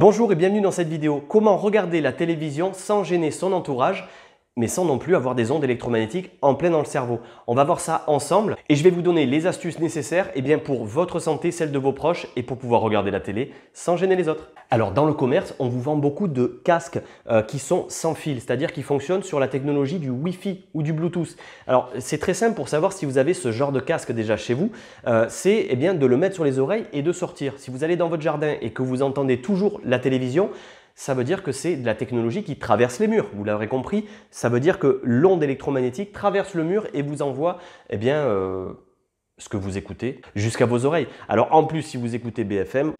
Bonjour et bienvenue dans cette vidéo comment regarder la télévision sans gêner son entourage mais sans non plus avoir des ondes électromagnétiques en plein dans le cerveau. On va voir ça ensemble et je vais vous donner les astuces nécessaires et eh bien, pour votre santé, celle de vos proches et pour pouvoir regarder la télé sans gêner les autres. Alors dans le commerce, on vous vend beaucoup de casques euh, qui sont sans fil, c'est-à-dire qui fonctionnent sur la technologie du Wi-Fi ou du Bluetooth. Alors c'est très simple pour savoir si vous avez ce genre de casque déjà chez vous, euh, c'est eh bien, de le mettre sur les oreilles et de sortir. Si vous allez dans votre jardin et que vous entendez toujours la télévision, ça veut dire que c'est de la technologie qui traverse les murs. Vous l'aurez compris, ça veut dire que l'onde électromagnétique traverse le mur et vous envoie, eh bien, euh, ce que vous écoutez jusqu'à vos oreilles. Alors en plus, si vous écoutez BFM,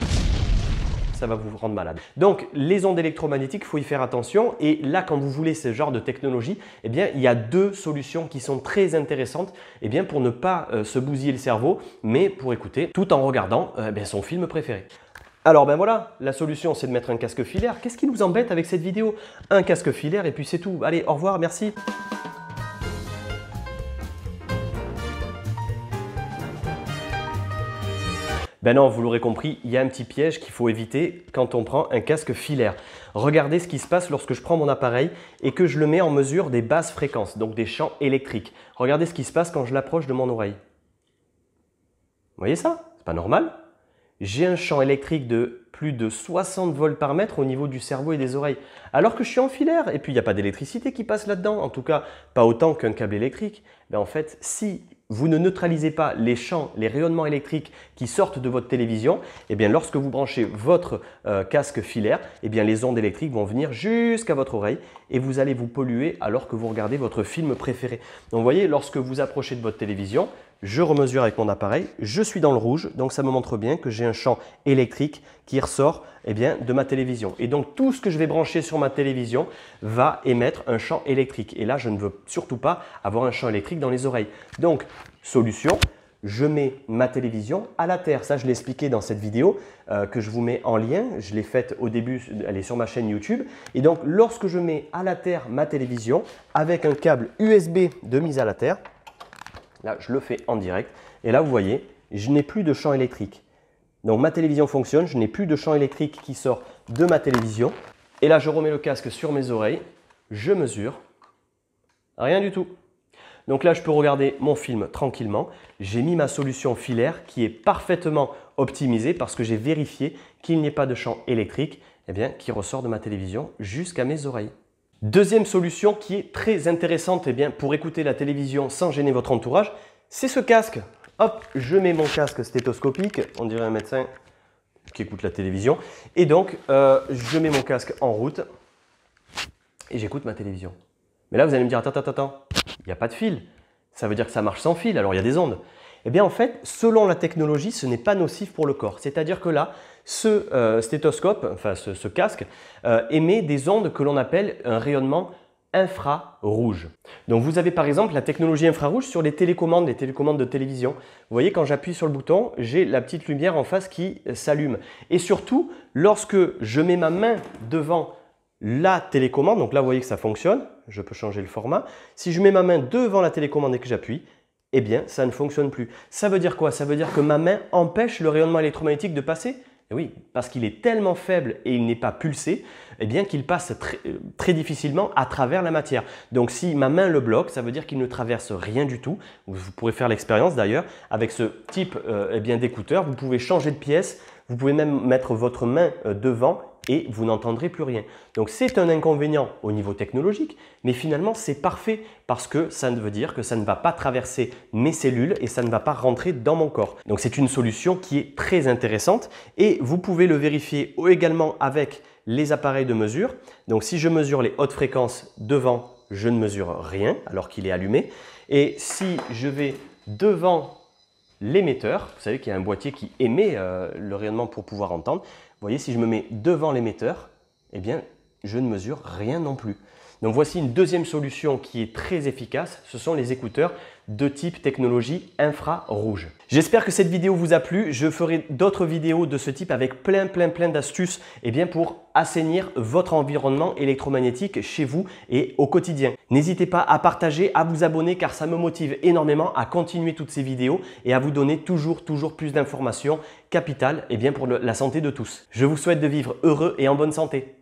ça va vous rendre malade. Donc les ondes électromagnétiques, faut y faire attention. Et là, quand vous voulez ce genre de technologie, eh bien, il y a deux solutions qui sont très intéressantes, eh bien, pour ne pas euh, se bousiller le cerveau, mais pour écouter tout en regardant euh, eh son film préféré. Alors ben voilà, la solution c'est de mettre un casque filaire. Qu'est-ce qui nous embête avec cette vidéo Un casque filaire et puis c'est tout. Allez, au revoir, merci. Ben non, vous l'aurez compris, il y a un petit piège qu'il faut éviter quand on prend un casque filaire. Regardez ce qui se passe lorsque je prends mon appareil et que je le mets en mesure des basses fréquences, donc des champs électriques. Regardez ce qui se passe quand je l'approche de mon oreille. Vous voyez ça C'est pas normal j'ai un champ électrique de plus de 60 volts par mètre au niveau du cerveau et des oreilles. Alors que je suis en filaire, et puis il n'y a pas d'électricité qui passe là-dedans, en tout cas pas autant qu'un câble électrique. Mais ben, en fait, si vous ne neutralisez pas les champs, les rayonnements électriques qui sortent de votre télévision, et eh bien lorsque vous branchez votre euh, casque filaire, et eh bien les ondes électriques vont venir jusqu'à votre oreille et vous allez vous polluer alors que vous regardez votre film préféré. Donc vous voyez, lorsque vous approchez de votre télévision, je remesure avec mon appareil, je suis dans le rouge, donc ça me montre bien que j'ai un champ électrique qui ressort eh bien, de ma télévision. Et donc tout ce que je vais brancher sur ma télévision va émettre un champ électrique. Et là, je ne veux surtout pas avoir un champ électrique dans les oreilles. Donc Solution, je mets ma télévision à la terre. Ça, je l'ai expliqué dans cette vidéo euh, que je vous mets en lien. Je l'ai faite au début, elle est sur ma chaîne YouTube. Et donc, lorsque je mets à la terre ma télévision avec un câble USB de mise à la terre, là, je le fais en direct. Et là, vous voyez, je n'ai plus de champ électrique. Donc, ma télévision fonctionne, je n'ai plus de champ électrique qui sort de ma télévision. Et là, je remets le casque sur mes oreilles, je mesure, rien du tout. Donc là, je peux regarder mon film tranquillement. J'ai mis ma solution filaire qui est parfaitement optimisée parce que j'ai vérifié qu'il n'y ait pas de champ électrique eh bien, qui ressort de ma télévision jusqu'à mes oreilles. Deuxième solution qui est très intéressante eh bien, pour écouter la télévision sans gêner votre entourage, c'est ce casque. Hop, je mets mon casque stéthoscopique, on dirait un médecin qui écoute la télévision. Et donc, euh, je mets mon casque en route et j'écoute ma télévision. Mais là, vous allez me dire, attends, attends, attends, il n'y a pas de fil. Ça veut dire que ça marche sans fil, alors il y a des ondes. Eh bien en fait, selon la technologie, ce n'est pas nocif pour le corps. C'est-à-dire que là, ce euh, stéthoscope, enfin ce, casque, euh, émet des ondes que l'on appelle un rayonnement infrarouge. Donc vous avez par exemple la technologie infrarouge sur les télécommandes, les télécommandes de télévision. Vous voyez quand j'appuie sur le bouton, j'ai la petite lumière en face qui euh, s'allume. Et surtout, lorsque je mets ma main devant la télécommande. Donc là, vous voyez que ça fonctionne. Je peux changer le format. Si je mets ma main devant la télécommande et que j'appuie, eh bien, ça ne fonctionne plus. Ça veut dire quoi Ça veut dire que ma main empêche le rayonnement électromagnétique de passer eh oui, parce qu'il est tellement faible et il n'est pas pulsé, eh bien qu'il passe euh, très, difficilement à travers la matière. Donc si ma main le bloque, ça veut dire qu'il ne traverse rien du tout. Vous pourrez faire l'expérience d'ailleurs avec ce type euh, eh d'écouteur. Vous pouvez changer de pièce, vous pouvez même mettre votre main euh, devant et vous n'entendrez plus rien. Donc c'est un inconvénient au niveau technologique, mais finalement c'est parfait parce que ça ne veut dire que ça ne va pas traverser mes cellules et ça ne va pas rentrer dans mon corps. Donc c'est une solution qui est très intéressante et vous pouvez le vérifier également avec les appareils de mesure. Donc si je mesure les hautes fréquences devant, je ne mesure rien alors qu'il est allumé. Et si je vais devant l'émetteur. Vous savez qu'il y a un boîtier qui émet euh, le rayonnement pour pouvoir entendre. Vous voyez, si je me mets devant l'émetteur, eh bien, je ne mesure rien non plus. Donc voici une deuxième solution qui est très efficace, ce sont les écouteurs de type technologie infrarouge. J'espère que cette vidéo vous a plu, je ferai d'autres vidéos de ce type avec plein plein plein d'astuces et eh bien pour assainir votre environnement électromagnétique chez vous et au quotidien. N'hésitez pas à partager, à vous abonner car ça me motive énormément à continuer toutes ces vidéos et à vous donner toujours toujours plus d'informations capitales et eh bien pour la santé de tous. Je vous souhaite de vivre heureux et en bonne santé.